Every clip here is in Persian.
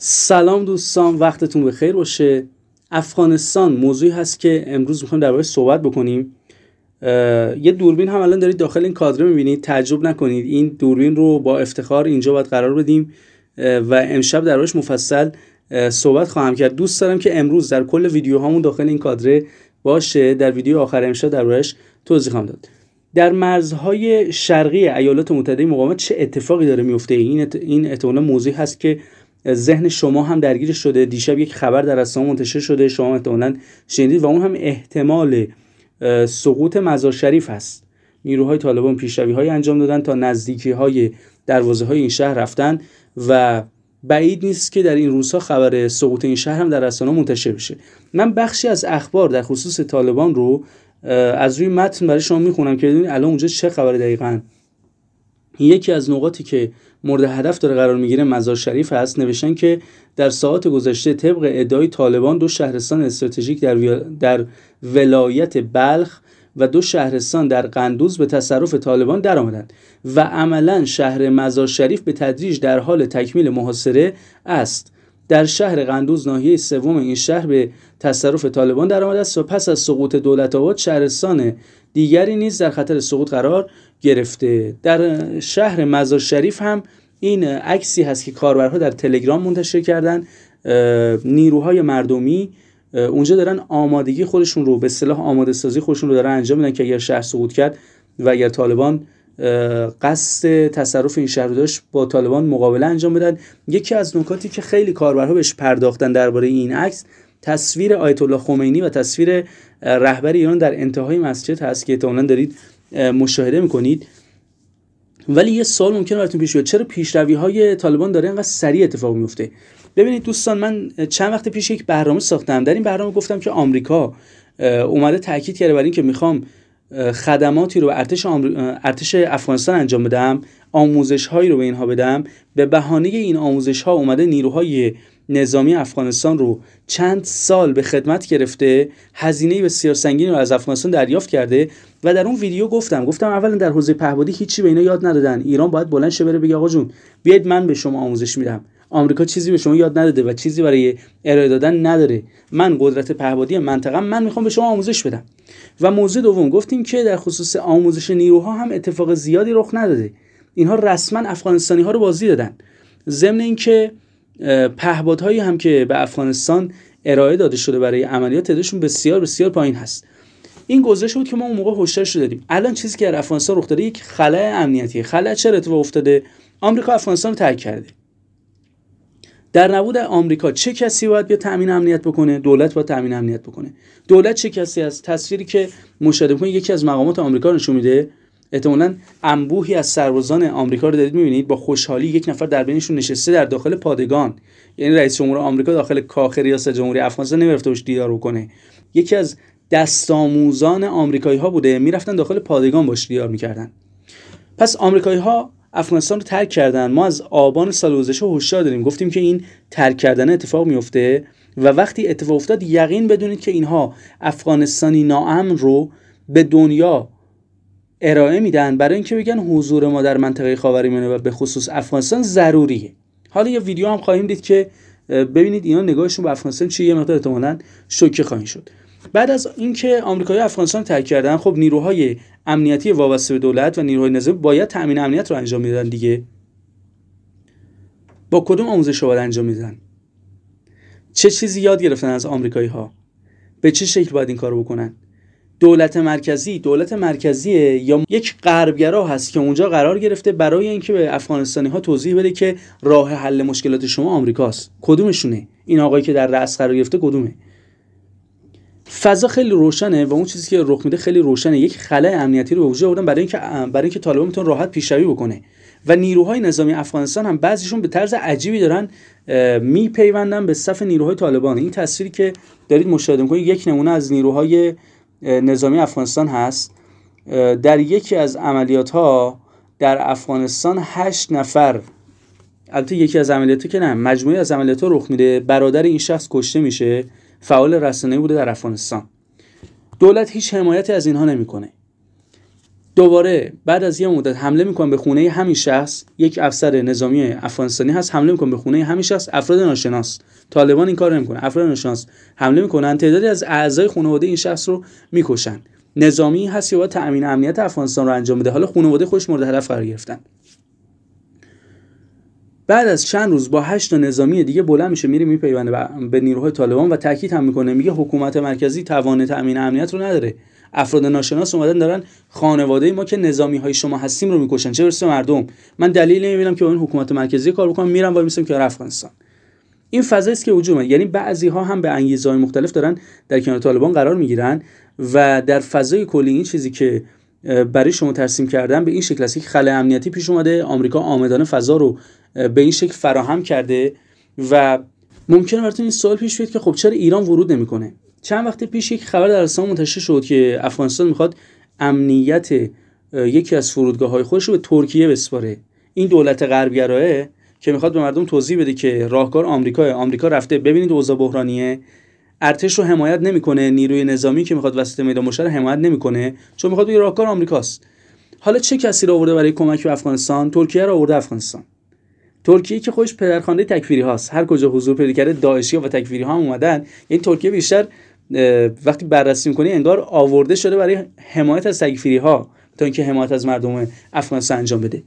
سلام دوستان وقتتون به خیر باشه افغانستان موضوعی هست که امروز میخوایم باید صحبت بکنیم یه دوربین هم الان دارید داخل این کادر میبینید تعجب نکنید این دوربین رو با افتخار اینجا باید قرار بدیم و امشب در باید مفصل صحبت خواهم کرد دوست دارم که امروز در کل ویدیو ویدیوهامون داخل این کادر باشه در ویدیو آخر امشب در باید توضیح خواهم داد در مرزهای شرقی ایالات متحده مقاومت چه اتفاقی داره میفته این این این موضوعی هست که ذهن شما هم درگیر شده دیشب یک خبر در رسانه منتشر شده شما احتمالا شنیدید و اون هم احتمال سقوط مزار شریف هست نیروهای طالبان پیشروی های انجام دادن تا نزدیکی های دروازه های این شهر رفتن و بعید نیست که در این روزها خبر سقوط این شهر هم در رسانه منتشر بشه من بخشی از اخبار در خصوص طالبان رو از روی متن برای شما میخونم که الان اونجا چه خبر دقیقا یکی از نقاطی که مورد هدف داره قرار میگیره مزار شریف هست نوشتن که در ساعات گذشته طبق ادعای طالبان دو شهرستان استراتژیک در, در ولایت بلخ و دو شهرستان در قندوز به تصرف طالبان آمدند و عملا شهر مزار شریف به تدریج در حال تکمیل محاصره است در شهر قندوز ناحیه سوم این شهر به تصرف طالبان درآمده است و پس از سقوط دولت آباد شهرستان دیگری نیز در خطر سقوط قرار گرفته در شهر مزار شریف هم این عکسی هست که کاربرها در تلگرام منتشر کردن نیروهای مردمی اونجا دارن آمادگی خودشون رو به صلاح آماده سازی خودشون رو دارن انجام میدن که اگر شهر سقوط کرد و اگر طالبان قصد تصرف این شهر رو داشت با طالبان مقابله انجام بدن یکی از نکاتی که خیلی کاربرها بهش پرداختن درباره این عکس تصویر آیت الله خمینی و تصویر رهبر ایران در انتهای مسجد هست که احتمالا دارید مشاهده میکنید ولی یه سال ممکنه براتون پیش بیاد چرا پیشروی های طالبان داره اینقدر سریع اتفاق میفته ببینید دوستان من چند وقت پیش یک برنامه ساختم در این برنامه گفتم که آمریکا اومده تاکید کرده برای اینکه میخوام خدماتی رو به ارتش, ارتش افغانستان انجام بدم آموزش هایی رو به اینها بدم به بهانه این آموزش ها اومده نیروهای نظامی افغانستان رو چند سال به خدمت گرفته هزینه بسیار سنگینی رو از افغانستان دریافت کرده و در اون ویدیو گفتم گفتم اولا در حوزه پهبادی هیچی به اینا یاد ندادن ایران باید بلند شه بره بگه آقا جون بیاید من به شما آموزش میدم آمریکا چیزی به شما یاد نداده و چیزی برای ارائه دادن نداره من قدرت پهبادی منطقه من میخوام به شما آموزش بدم و موضوع دوم گفتیم که در خصوص آموزش نیروها هم اتفاق زیادی رخ نداده اینها رسما افغانستانی ها رو بازی دادن ضمن اینکه پهپادهایی هم که به افغانستان ارائه داده شده برای عملیات تعدادشون بسیار بسیار پایین هست این گزارش بود که ما اون موقع هشدارش دادیم الان چیزی که در افغانستان رخ داده یک خلع امنیتی خلع چرا اتفاق افتاده آمریکا افغانستان رو ترک کرده در نبود آمریکا چه کسی باید بیا تامین امنیت بکنه دولت باید تامین امنیت بکنه دولت چه کسی از تصویری که مشاهده می‌کنید یکی از مقامات آمریکا نشون میده احتمالا انبوهی از سربازان آمریکا رو دارید میبینید با خوشحالی یک نفر در بینشون نشسته در داخل پادگان یعنی رئیس جمهور آمریکا داخل کاخ ریاست جمهوری افغانستان نمیرفته باش دیدار کنه یکی از دستاموزان آمریکایی ها بوده میرفتن داخل پادگان باش دیدار میکردن پس آمریکایی ها افغانستان رو ترک کردن ما از آبان سال گذشته هشدار داریم گفتیم که این ترک کردن اتفاق میفته و وقتی اتفاق افتاد یقین بدونید که اینها افغانستانی ناامن رو به دنیا ارائه میدن برای اینکه بگن حضور ما در منطقه خاورمیانه و به خصوص افغانستان ضروریه حالا یه ویدیو هم خواهیم دید که ببینید اینا نگاهشون به افغانستان چیه یه مقدار احتمالاً شوکه خواهیم شد بعد از اینکه آمریکایی افغانستان ترک کردن خب نیروهای امنیتی وابسته به دولت و نیروهای نظامی باید تامین امنیت رو انجام میدن دیگه با کدوم آموزش رو باید انجام میدن چه چیزی یاد گرفتن از آمریکایی ها به چه شکل باید این کارو بکنن دولت مرکزی دولت مرکزی یا یک غربگرا هست که اونجا قرار گرفته برای اینکه به افغانستانی ها توضیح بده که راه حل مشکلات شما آمریکاست کدومشونه این آقایی که در رأس قرار گرفته کدومه فضا خیلی روشنه و اون چیزی که رخ میده خیلی روشنه یک خلای امنیتی رو به وجود آوردن برای اینکه برای اینکه طالبان میتونه راحت پیشروی بکنه و نیروهای نظامی افغانستان هم بعضیشون به طرز عجیبی دارن میپیوندن به صف نیروهای طالبان این تصویری که دارید مشاهده میکنید یک نمونه از نیروهای نظامی افغانستان هست در یکی از عملیات ها در افغانستان هشت نفر البته یکی از عملیات که نه مجموعه از عملیات ها رخ میده برادر این شخص کشته میشه فعال رسانه بوده در افغانستان دولت هیچ حمایتی از اینها نمیکنه دوباره بعد از یه مدت حمله میکنن به خونه همین شخص یک افسر نظامی افغانستانی هست حمله کن به خونه همین شخص افراد ناشناس طالبان این کار افراد ناشناس حمله میکنن تعدادی از اعضای خانواده این شخص رو میکشن نظامی هست که باید تأمین امنیت افغانستان رو انجام بده حالا خانواده خودش مورد هدف قرار گرفتن بعد از چند روز با هشت نظامی دیگه بلند میشه میره میپیونده به نیروهای طالبان و تاکید هم میکنه میگه حکومت مرکزی توان تامین امنیت رو نداره افراد ناشناس اومدن دارن خانواده ما که نظامی های شما هستیم رو میکشن چه برسه مردم من دلیل نمیبینم که اون حکومت مرکزی کار بکنم میرم وای میسم که افغانستان این فضایی که وجود یعنی بعضی ها هم به انگیزه های مختلف دارن در کنار طالبان قرار میگیرن و در فضای کلی این چیزی که برای شما ترسیم کردن به این شکل است که خلای امنیتی پیش اومده آمریکا آمدانه فضا رو به این شکل فراهم کرده و ممکنه براتون این سوال پیش بیاد که خب چرا ایران ورود نمیکنه چند وقت پیش یک خبر در رسانه منتشر شد که افغانستان میخواد امنیت یکی از فرودگاه های خودش رو به ترکیه بسپاره این دولت غربگرایه که میخواد به مردم توضیح بده که راهکار آمریکا آمریکا رفته ببینید اوضاع بحرانیه ارتش رو حمایت نمیکنه نیروی نظامی که میخواد وسط میدان باشه رو حمایت نمیکنه چون میخواد بگه راهکار آمریکاست حالا چه کسی رو آورده برای کمک به افغانستان ترکیه رو آورده افغانستان ترکیه که خودش پدرخوانده تکفیری هاست هر کجا حضور پیدا کرده داعشی و تکفیری ها هم اومدن این یعنی ترکیه بیشتر وقتی بررسی میکنی انگار آورده شده برای حمایت از سگفیری ها تا اینکه حمایت از مردم افغانستان انجام بده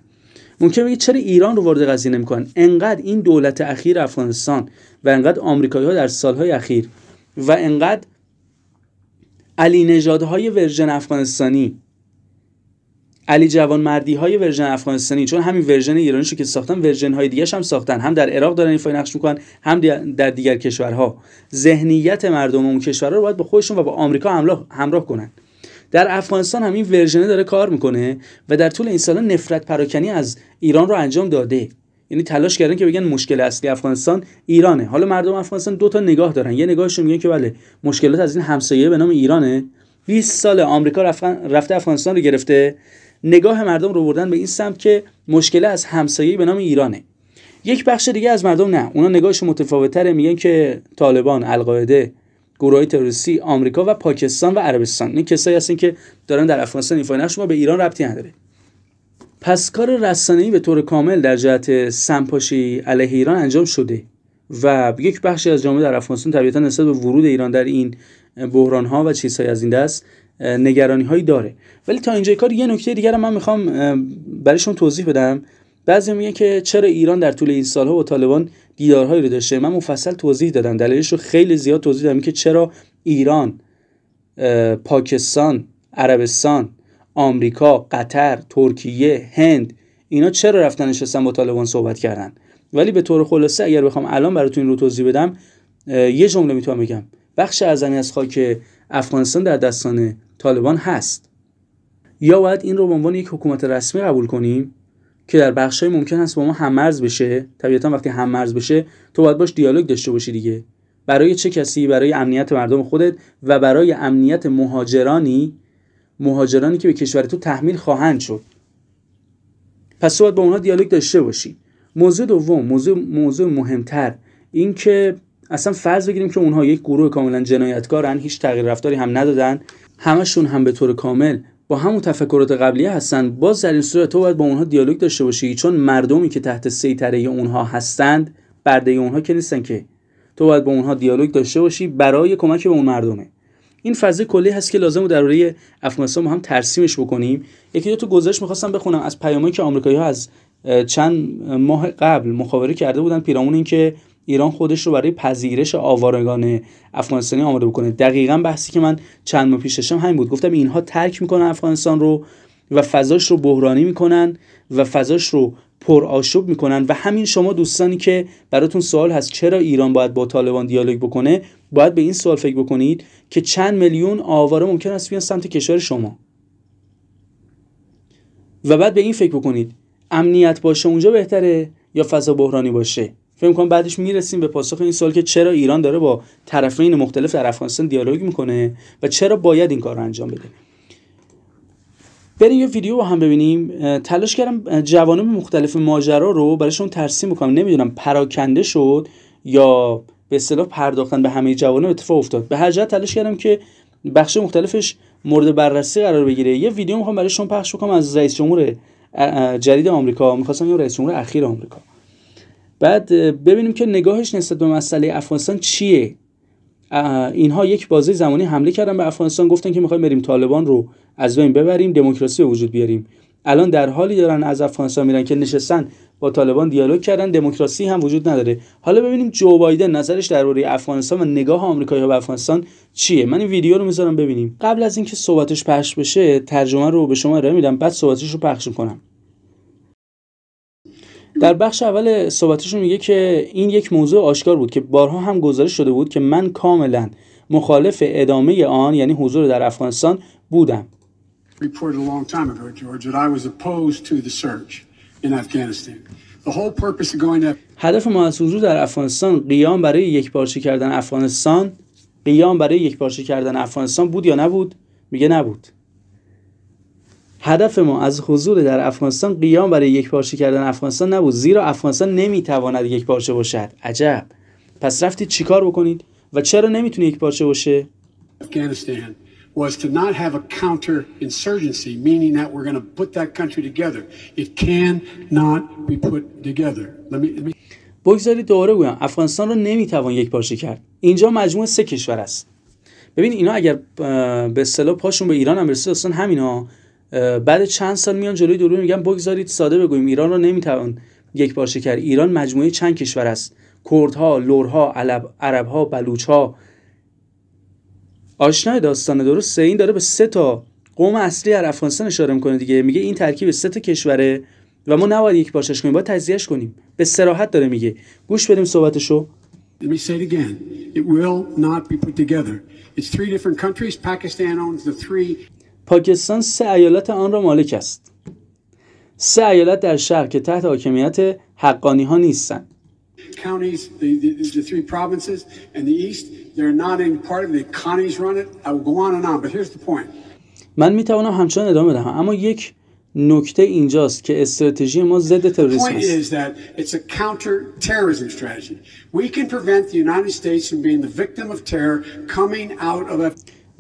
ممکن بگید چرا ایران رو وارد قضیه نمیکنن انقدر این دولت اخیر افغانستان و انقدر آمریکایی ها در سالهای اخیر و انقدر علی نژادهای ورژن افغانستانی علی جوان مردی های ورژن افغانستانی چون همین ورژن ایرانیشو که ساختن ورژن های دیگه هم ساختن هم در عراق دارن این نقش میکنن هم در دیگر کشورها ذهنیت مردم اون کشورها رو باید با خودشون و با آمریکا همراه, همراه کنن در افغانستان همین ورژن داره کار میکنه و در طول این سالا نفرت پراکنی از ایران رو انجام داده یعنی تلاش کردن که بگن مشکل اصلی افغانستان ایرانه حالا مردم افغانستان دو تا نگاه دارن یه نگاهشون میگن که بله مشکلات از این همسایه به نام ایرانه 20 سال آمریکا رفته افغانستان رو گرفته نگاه مردم رو بردن به این سمت که مشکل از همسایه به نام ایرانه یک بخش دیگه از مردم نه اونا نگاهش متفاوتره میگن که طالبان القاعده گروه تروریستی آمریکا و پاکستان و عربستان این کسایی هستن که دارن در افغانستان ایفای نقش ما به ایران ربطی نداره پس کار رسانه‌ای به طور کامل در جهت سمپاشی علیه ایران انجام شده و یک بخشی از جامعه در افغانستان طبیعتا نسبت به ورود ایران در این بحران و چیزهای از این دست نگرانی هایی داره ولی تا اینجای کار یه نکته دیگر من میخوام برایشون توضیح بدم بعضی میگن که چرا ایران در طول این سالها با طالبان دیدارهایی رو داشته من مفصل توضیح دادم دلیلش رو خیلی زیاد توضیح دادم که چرا ایران پاکستان عربستان آمریکا قطر ترکیه هند اینا چرا رفتن نشستن با طالبان صحبت کردن ولی به طور خلاصه اگر بخوام الان براتون رو توضیح بدم یه جمله میتونم بگم بخش اعظمی از خاک افغانستان در دستان طالبان هست یا باید این رو به عنوان یک حکومت رسمی قبول کنیم که در بخشای ممکن است با ما هممرز بشه طبیعتا وقتی هممرز بشه تو باید باش دیالوگ داشته باشی دیگه برای چه کسی برای امنیت مردم خودت و برای امنیت مهاجرانی مهاجرانی که به کشور تو تحمیل خواهند شد پس تو باید با اونها دیالوگ داشته باشی موضوع دوم موضوع موضوع مهمتر که اصلا فرض بگیریم که اونها یک گروه کاملا جنایتکارن هیچ تغییر رفتاری هم ندادن همشون هم به طور کامل با همون تفکرات قبلی هستن باز در این صورت تو باید با اونها دیالوگ داشته باشی چون مردمی که تحت سیطره اونها هستند برده اونها که نیستن که تو باید با اونها دیالوگ داشته باشی برای کمک به اون مردمه این فضای کلی هست که لازم روی افغانستان هم ترسیمش بکنیم یکی دو تا گزارش میخواستم بخونم از پیامایی که آمریکایی‌ها از چند ماه قبل مخابره کرده بودن پیرامون اینکه ایران خودش رو برای پذیرش آوارگان افغانستانی آماده بکنه دقیقا بحثی که من چند ماه پیش داشتم همین بود گفتم اینها ترک میکنن افغانستان رو و فضاش رو بحرانی میکنن و فضاش رو پرآشوب میکنن و همین شما دوستانی که براتون سوال هست چرا ایران باید با طالبان دیالوگ بکنه باید به این سوال فکر بکنید که چند میلیون آواره ممکن است بیان سمت کشور شما و بعد به این فکر بکنید امنیت باشه اونجا بهتره یا فضا بحرانی باشه فکر کنم بعدش میرسیم به پاسخ این سوال که چرا ایران داره با طرفین مختلف در افغانستان دیالوگ میکنه و چرا باید این کار رو انجام بده بریم یه ویدیو با هم ببینیم تلاش کردم جوانب مختلف ماجرا رو برای شما ترسیم میکنم نمیدونم پراکنده شد یا به اصطلاح پرداختن به همه جوانب اتفاق افتاد به هر جهت تلاش کردم که بخش مختلفش مورد بررسی قرار بگیره یه ویدیو میخوام برایشون پخش بکنم از رئیس جمهور جدید آمریکا میخواستم یه رئیس جمهور اخیر آمریکا بعد ببینیم که نگاهش نسبت به مسئله افغانستان چیه اینها یک بازه زمانی حمله کردن به افغانستان گفتن که میخوایم بریم طالبان رو از بین ببریم دموکراسی وجود بیاریم الان در حالی دارن از افغانستان میرن که نشستن با طالبان دیالوگ کردن دموکراسی هم وجود نداره حالا ببینیم جو بایدن نظرش درباره افغانستان و نگاه آمریکایی‌ها به افغانستان چیه من این ویدیو رو میذارم ببینیم قبل از اینکه صحبتش پخش بشه ترجمه رو به شما ارائه میدم بعد صحبتش رو پخش میکنم در بخش اول صحبتشون میگه که این یک موضوع آشکار بود که بارها هم گزارش شده بود که من کاملا مخالف ادامه آن یعنی حضور در افغانستان بودم هدف ما از حضور در افغانستان قیام برای یکپارچه کردن افغانستان قیام برای یکپارچه کردن افغانستان بود یا نبود؟ میگه نبود. هدف ما از حضور در افغانستان قیام برای یک پارچه کردن افغانستان نبود زیرا افغانستان نمیتواند یک پارچه باشد عجب پس رفتید چیکار بکنید و چرا نمیتونه یک پارچه باشه افغانستان was دوباره افغانستان رو نمیتوان یک پارچه کرد اینجا مجموع سه کشور است ببین اینا اگر به اصطلاح پاشون به ایران هم برسه اصلا همینا بعد چند سال میان جلوی دوربین میگن بگذارید ساده بگویم ایران رو نمیتوان یک بار کرد ایران مجموعه چند کشور است کردها لورها عرب عربها بلوچها آشنای داستان درسته این داره به سه تا قوم اصلی در افغانستان اشاره میکنه دیگه میگه این ترکیب سه تا کشوره و ما نباید یک باشش کنیم باید تجزیهش کنیم به سراحت داره میگه گوش بدیم صحبتشو Let It will not be put together. It's three different countries. Pakistan owns the three. پاکستان سه ایالت آن را مالک است. سه ایالت در شرق که تحت حاکمیت حقانی ها نیستند. من می توانم همچنان ادامه دهم اما یک نکته اینجاست که استراتژی ما ضد تروریسم است.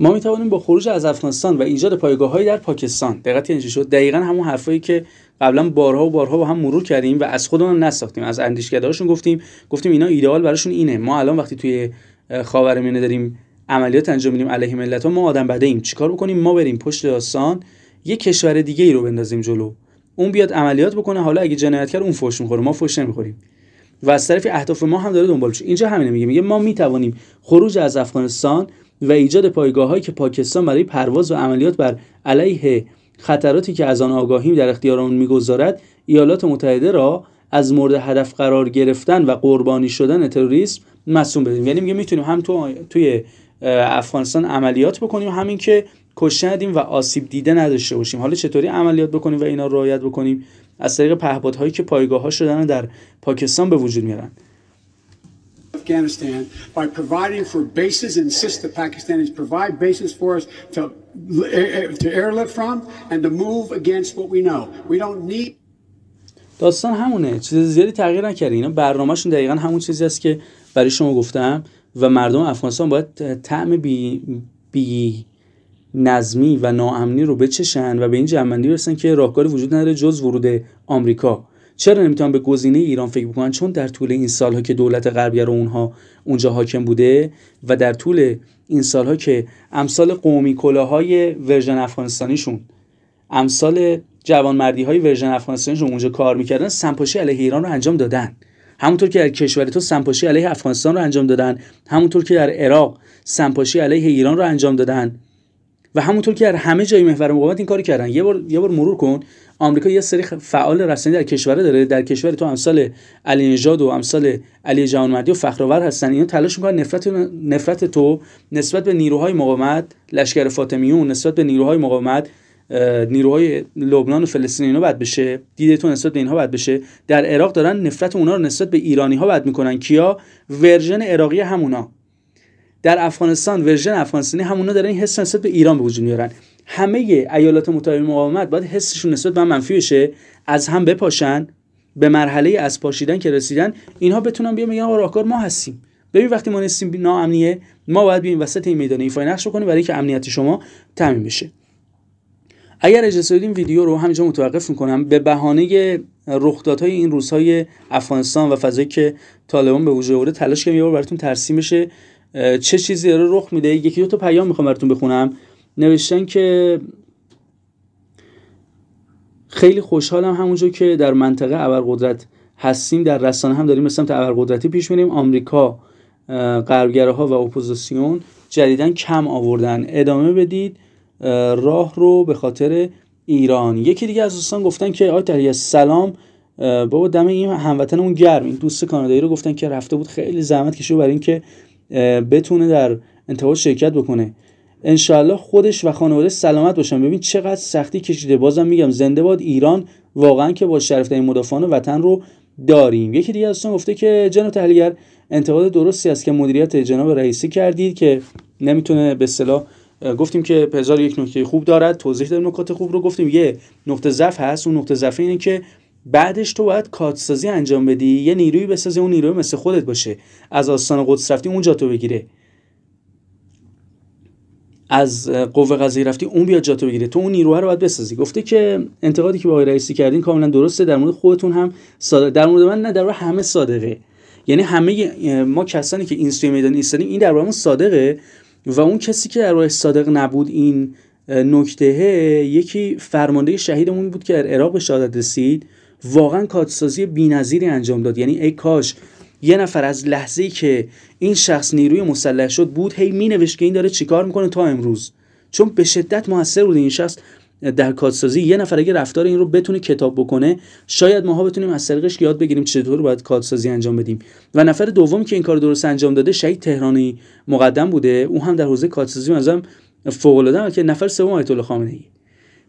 ما می توانیم با خروج از افغانستان و ایجاد پایگاه‌های در پاکستان دقت یعنی شد دقیقا همون حرفایی که قبلا بارها و بارها با هم مرور کردیم و از خودمون نساختیم از اندیشکدهاشون گفتیم گفتیم اینا ایدئال براشون اینه ما الان وقتی توی خاورمیانه داریم عملیات انجام میدیم علیه ملت ها ما آدم بده ایم چیکار بکنیم ما بریم پشت داستان یه کشور دیگه ای رو بندازیم جلو اون بیاد عملیات بکنه حالا اگه جنایت کرد اون فوش میخوره ما فوش نمیخوریم و از طرفی اهداف ما هم داره دنبال میشه اینجا همینه میگه میگه ما میتوانیم خروج از افغانستان و ایجاد هایی که پاکستان برای پرواز و عملیات بر علیه خطراتی که از آن آگاهی در اختیار آن میگذارد ایالات متحده را از مورد هدف قرار گرفتن و قربانی شدن تروریسم مسئول بدیم یعنی میگه میتونیم هم تو توی افغانستان عملیات بکنیم همین که کشته و آسیب دیده نداشته باشیم حالا چطوری عملیات بکنیم و اینا رعایت بکنیم از طریق پهپادهایی که پایگاه ها شدن در پاکستان به وجود میارن Afghanistan by providing for bases, insist the Pakistanis provide bases for us to, to airlift from and to move against what we know. We don't need داستان همونه چیز زیادی تغییر نکرده اینا برنامهشون دقیقا همون چیزی است که برای شما گفتم و مردم افغانستان باید طعم بی, بی نظمی و ناامنی رو بچشن و به این جنبندی برسن که راهکاری وجود نداره جز ورود آمریکا چرا نمیتونن به گزینه ایران فکر بکنن چون در طول این سالها که دولت غربی رو اونها اونجا حاکم بوده و در طول این سالها که امثال قومی کلاهای ورژن افغانستانیشون امثال جوانمردی های ورژن افغانستانیشون اونجا کار میکردن سمپاشی علیه ایران رو انجام دادن همونطور که در کشور تو سمپاشی علیه افغانستان رو انجام دادن همونطور که در عراق سمپاشی علیه ایران رو انجام دادن و همونطور که در همه جای محور مقاومت این کاری کردن یه بار یه بار مرور کن آمریکا یه سری فعال رسنی در کشور داره در کشور تو امثال علی نژاد و امثال علی جوانمردی و فخرآور هستن اینا تلاش میکنن نفرت نفرت تو نسبت به نیروهای مقاومت لشکر فاطمیون نسبت به نیروهای مقاومت نیروهای لبنان و فلسطین اینا بد بشه دیده تو نسبت به اینها بد بشه در عراق دارن نفرت اونا رو نسبت به ایرانی ها بد میکنن کیا ورژن عراقی همونا در افغانستان ورژن افغانستانی همونا دارن این حس نسبت به ایران به وجود میارن همه ایالات متحده مقاومت باید حسشون نسبت به منفی بشه از هم بپاشن به مرحله از پاشیدن که رسیدن اینها بتونن بیان میگن راهکار ما هستیم ببین وقتی ما نیستیم ناامنیه ما باید بیایم وسط این میدان ایفای نقش کنیم برای اینکه امنیت شما تامین بشه اگر اجازه این ویدیو رو همینجا متوقف میکنم به بهانه رخدادهای این روزهای افغانستان و فضایی که طالبان به وجود آورده تلاش کنیم یه بار براتون ترسیم بشه چه چیزی رو رخ میده یکی دو تا پیام میخوام براتون بخونم نوشتن که خیلی خوشحالم همونجا که در منطقه ابرقدرت هستیم در رسانه هم داریم مثلا ابرقدرتی پیش میریم آمریکا غربگره ها و اپوزیسیون جدیدا کم آوردن ادامه بدید راه رو به خاطر ایران یکی دیگه از دوستان گفتن که آی تریا سلام بابا دم این هموطنمون گرم این دوست کانادایی رو گفتن که رفته بود خیلی زحمت کشید برای اینکه بتونه در انتخاب شرکت بکنه انشاالله خودش و خانواده سلامت باشن ببین چقدر سختی کشیده بازم میگم زنده باد ایران واقعا که با این مدافعان وطن رو داریم یکی دیگه دوستان گفته که جناب تحلیلگر انتقاد درستی است که مدیریت جناب رئیسی کردید که نمیتونه به اصطلاح گفتیم که پزار یک نکته خوب دارد توضیح در نکات خوب رو گفتیم یه نقطه ضعف هست اون نقطه ضعف اینه که بعدش تو باید کادسازی انجام بدی یه نیروی بسازی اون نیروی مثل خودت باشه از آستان قدس رفتی اونجا تو بگیره از قوه قضایی رفتی اون بیاد جاتو بگیره تو اون نیروها رو باید بسازی گفته که انتقادی که با آقای رئیسی کردین کاملا درسته در مورد خودتون هم صادق در مورد من نه در مورد همه صادقه یعنی همه ما کسانی که این سوی میدان ایستادیم این در مورد صادقه و اون کسی که در صادق نبود این نکته یکی فرمانده شهیدمون بود که در عراق به رسید واقعا کادسازی بینظیری انجام داد یعنی ای کاش یه نفر از لحظه که این شخص نیروی مسلح شد بود هی مینوشت که این داره چیکار میکنه تا امروز چون به شدت موثر بود این شخص در کادسازی یه نفر اگه رفتار این رو بتونه کتاب بکنه شاید ماها بتونیم از طریقش یاد بگیریم چطور باید کادسازی انجام بدیم و نفر دومی که این کار درست انجام داده شهید تهرانی مقدم بوده او هم در حوزه کادسازی مثلا فوق العاده که نفر سوم آیت الله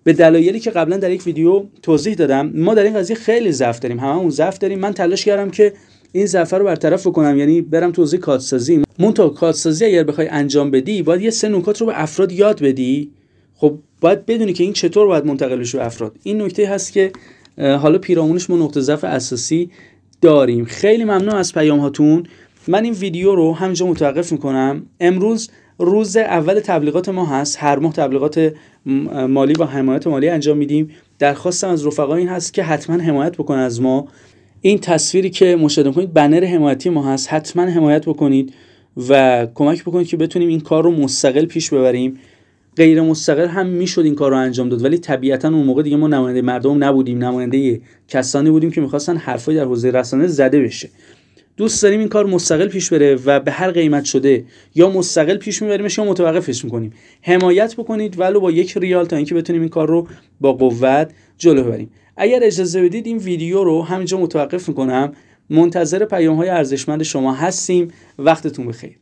به دلایلی که قبلا در یک ویدیو توضیح دادم ما در این قضیه خیلی ضعف داریم اون ضعف داریم من تلاش کردم که این ضعف رو برطرف بکنم یعنی برم توضیح کادسازی مونتا کادسازی اگر بخوای انجام بدی باید یه سه نکات رو به افراد یاد بدی خب باید بدونی که این چطور باید منتقل بشه به افراد این نکته هست که حالا پیرامونش ما نقطه ضعف اساسی داریم خیلی ممنون از پیام هاتون من این ویدیو رو همینجا متوقف میکنم امروز روز اول تبلیغات ما هست هر ماه تبلیغات مالی با حمایت مالی انجام میدیم درخواستم از رفقا این هست که حتما حمایت بکن از ما این تصویری که مشاهده کنید بنر حمایتی ما هست حتما حمایت بکنید و کمک بکنید که بتونیم این کار رو مستقل پیش ببریم غیر مستقل هم میشد این کار رو انجام داد ولی طبیعتا اون موقع دیگه ما نماینده مردم نبودیم نماینده کسانی بودیم که میخواستن حرفای در حوزه رسانه زده بشه دوست داریم این کار مستقل پیش بره و به هر قیمت شده یا مستقل پیش میبریمش یا متوقفش میکنیم حمایت بکنید ولو با یک ریال تا اینکه بتونیم این کار رو با قوت جلو ببریم اگر اجازه بدید این ویدیو رو همینجا متوقف میکنم منتظر پیام های ارزشمند شما هستیم وقتتون بخیر